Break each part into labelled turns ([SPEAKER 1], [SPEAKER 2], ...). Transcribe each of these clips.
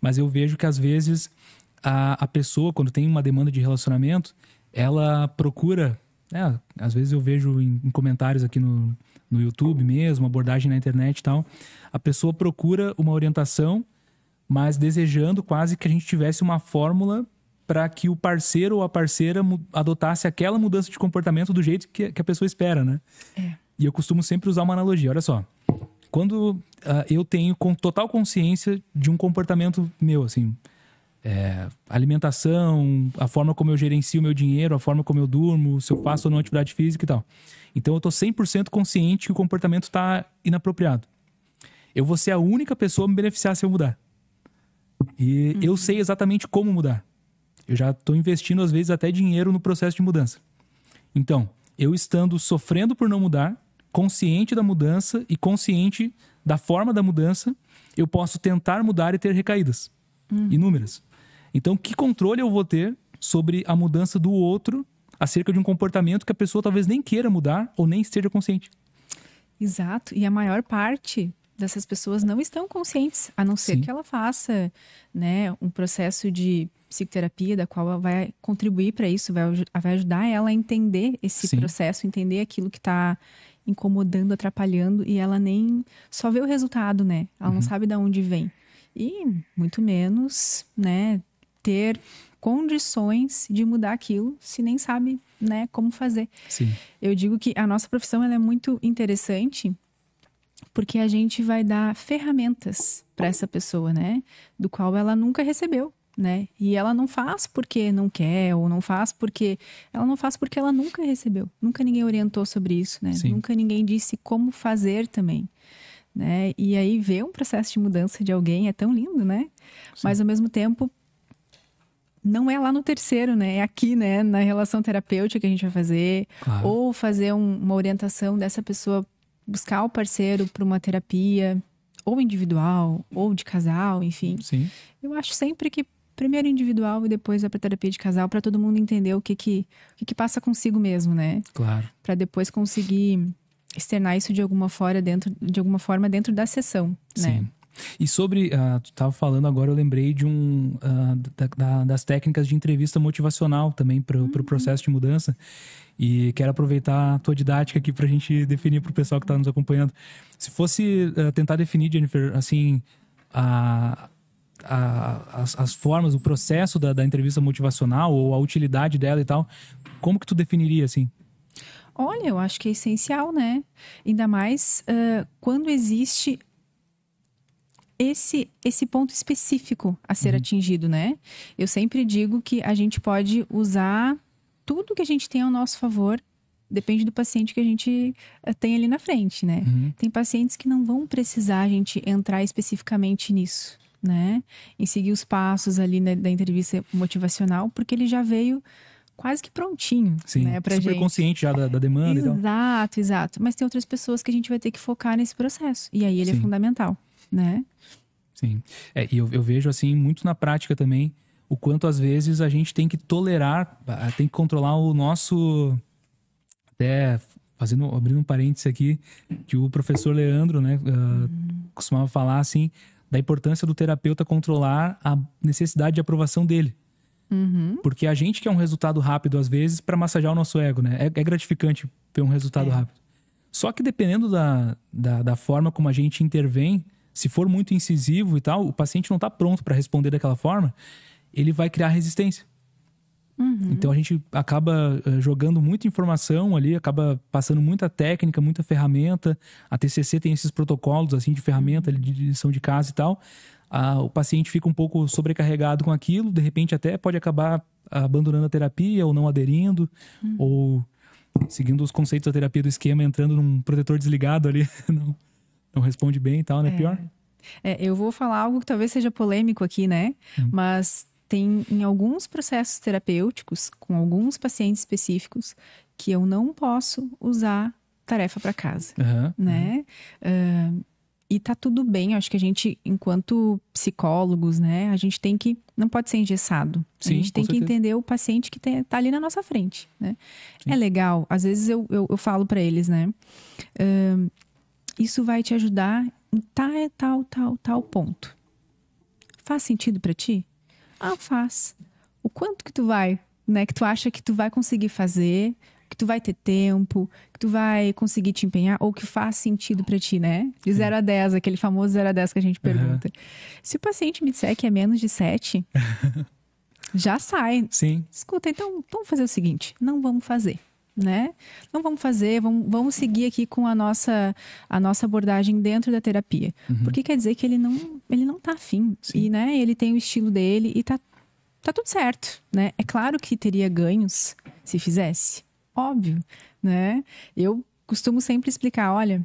[SPEAKER 1] Mas eu vejo que às vezes a, a pessoa, quando tem uma demanda de relacionamento, ela procura. É, às vezes eu vejo em, em comentários aqui no, no YouTube mesmo, abordagem na internet e tal. A pessoa procura uma orientação, mas desejando quase que a gente tivesse uma fórmula para que o parceiro ou a parceira adotasse aquela mudança de comportamento do jeito que, que a pessoa espera, né? É. E eu costumo sempre usar uma analogia. Olha só, quando uh, eu tenho com total consciência de um comportamento meu, assim, é, alimentação, a forma como eu gerencio o meu dinheiro, a forma como eu durmo, se eu faço ou não atividade física e tal. Então eu tô 100% consciente que o comportamento está inapropriado. Eu vou ser a única pessoa a me beneficiar se eu mudar. E uhum. eu sei exatamente como mudar. Eu já estou investindo, às vezes, até dinheiro no processo de mudança. Então, eu estando sofrendo por não mudar, consciente da mudança e consciente da forma da mudança, eu posso tentar mudar e ter recaídas uhum. inúmeras. Então, que controle eu vou ter sobre a mudança do outro acerca de um comportamento que a pessoa talvez nem queira mudar ou nem esteja consciente?
[SPEAKER 2] Exato. E a maior parte dessas pessoas não estão conscientes, a não ser Sim. que ela faça, né, um processo de psicoterapia da qual ela vai contribuir para isso, vai, vai ajudar ela a entender esse Sim. processo, entender aquilo que está incomodando, atrapalhando e ela nem só vê o resultado, né? Ela uhum. não sabe de onde vem. E muito menos, né, ter condições de mudar aquilo se nem sabe, né, como fazer. Sim. Eu digo que a nossa profissão ela é muito interessante porque a gente vai dar ferramentas para essa pessoa, né, do qual ela nunca recebeu né? E ela não faz porque não quer, ou não faz porque. Ela não faz porque ela nunca recebeu. Nunca ninguém orientou sobre isso, né? Sim. Nunca ninguém disse como fazer também. Né? E aí ver um processo de mudança de alguém é tão lindo, né? Sim. Mas ao mesmo tempo não é lá no terceiro, né? É aqui, né? Na relação terapêutica que a gente vai fazer. Claro. Ou fazer um, uma orientação dessa pessoa buscar o parceiro para uma terapia, ou individual, ou de casal, enfim. Sim. Eu acho sempre que primeiro individual e depois vai para terapia de casal para todo mundo entender o que que, o que que passa consigo mesmo, né? Claro. Para depois conseguir externar isso de alguma forma dentro de alguma forma dentro da sessão, né? Sim.
[SPEAKER 1] E sobre, uh, tu estava falando agora, eu lembrei de um uh, da, da, das técnicas de entrevista motivacional também para o uhum. pro processo de mudança. E quero aproveitar a tua didática aqui para a gente definir para o pessoal que está nos acompanhando. Se fosse uh, tentar definir, Jennifer, assim, a, a, as, as, formas, o processo da, da entrevista motivacional ou a utilidade dela e tal, como que tu definiria assim?
[SPEAKER 2] Olha, eu acho que é essencial, né? Ainda mais uh, quando existe esse esse ponto específico a ser uhum. atingido, né? Eu sempre digo que a gente pode usar tudo que a gente tem ao nosso favor depende do paciente que a gente tem ali na frente, né? Uhum. Tem pacientes que não vão precisar a gente entrar especificamente nisso né? Em seguir os passos ali na, né, da entrevista motivacional, porque ele já veio quase que prontinho, Sim, né, pra super gente.
[SPEAKER 1] consciente já da, da demanda exato,
[SPEAKER 2] Exato, exato. Mas tem outras pessoas que a gente vai ter que focar nesse processo. E aí ele é Sim. é fundamental, né?
[SPEAKER 1] Sim. É, e eu, eu vejo, assim, muito na prática também, o quanto às vezes a gente tem que tolerar, tem que controlar o nosso... Até fazendo, abrindo um parênteses aqui, que o professor Leandro, né, uh, costumava falar assim, da importância do terapeuta controlar a necessidade de aprovação dele. Uhum. Porque a gente quer um resultado rápido, às vezes, para massagear o nosso ego, né? É, é gratificante ter um resultado é. rápido. Só que dependendo da, da, da, forma como a gente intervém, se for muito incisivo e tal, o paciente não está pronto para responder daquela forma, ele vai criar resistência. Uhum. Então a gente acaba eh, jogando muita informação ali, acaba passando muita técnica, muita ferramenta. A TCC tem esses protocolos assim de ferramenta uhum. de lição de casa e tal. Ah, o paciente fica um pouco sobrecarregado com aquilo, de repente até pode acabar abandonando a terapia ou não aderindo uhum. ou seguindo os conceitos da terapia do esquema entrando num protetor desligado ali, não, não responde bem e tal, né? É. Pior.
[SPEAKER 2] É, eu vou falar algo que talvez seja polêmico aqui, né? Uhum. Mas tem em alguns processos terapêuticos, com alguns pacientes específicos, que eu não posso usar tarefa para casa, uhum. né? Uh, e tá tudo bem, acho que a gente, enquanto psicólogos, né, a gente tem que. Não pode ser engessado. Sim, a gente tem que entender o paciente que tem, tá ali na nossa frente, né? Sim. É legal, às vezes eu, eu, eu falo para eles, né? Uh, isso vai te ajudar em tal, tal, tal, tal ponto. Faz sentido para ti? ah, faz. O quanto que tu vai, né? Que tu acha que tu vai conseguir fazer, que tu vai ter tempo, que tu vai conseguir te empenhar, ou que faz sentido para ti, né? De 0 a 10, aquele famoso 0 a 10 que a gente pergunta. Uhum. Se o paciente me disser que é menos de 7, já sai. Sim. Escuta, então vamos fazer o seguinte: não vamos fazer né? Não vamos fazer, vamos, vamos seguir aqui com a nossa, a nossa abordagem dentro da terapia. Uhum. Porque quer dizer que ele não, ele não tá afim. Sim. E, né, ele tem o estilo dele e tá, tá tudo certo, né? É claro que teria ganhos se fizesse. Óbvio, né? Eu costumo sempre explicar, olha,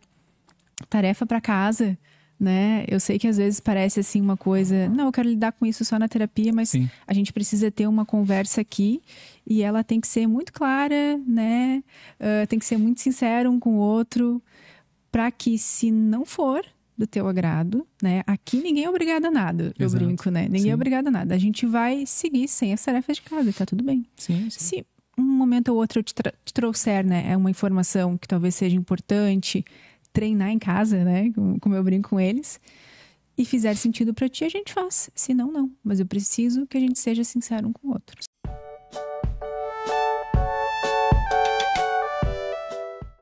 [SPEAKER 2] tarefa para casa né? Eu sei que às vezes parece assim uma coisa, não, eu quero lidar com isso só na terapia, mas Sim. a gente precisa ter uma conversa aqui e ela tem que ser muito clara, né? Uh, tem que ser muito sincero um com o outro, para que se não for do teu agrado, né? Aqui ninguém é obrigado a nada, eu brinco, né? Ninguém é sim. é obrigado a nada. A gente vai seguir sem as tarefas de casa, tá tudo bem. Sim, sim. Se um momento ou outro eu te, te trouxer, né? É uma informação que talvez seja importante, treinar em casa, né? Como eu brinco com eles. E fizer sentido para ti, a gente faz. Se não, não. Mas eu preciso que a gente seja sincero um com o outro.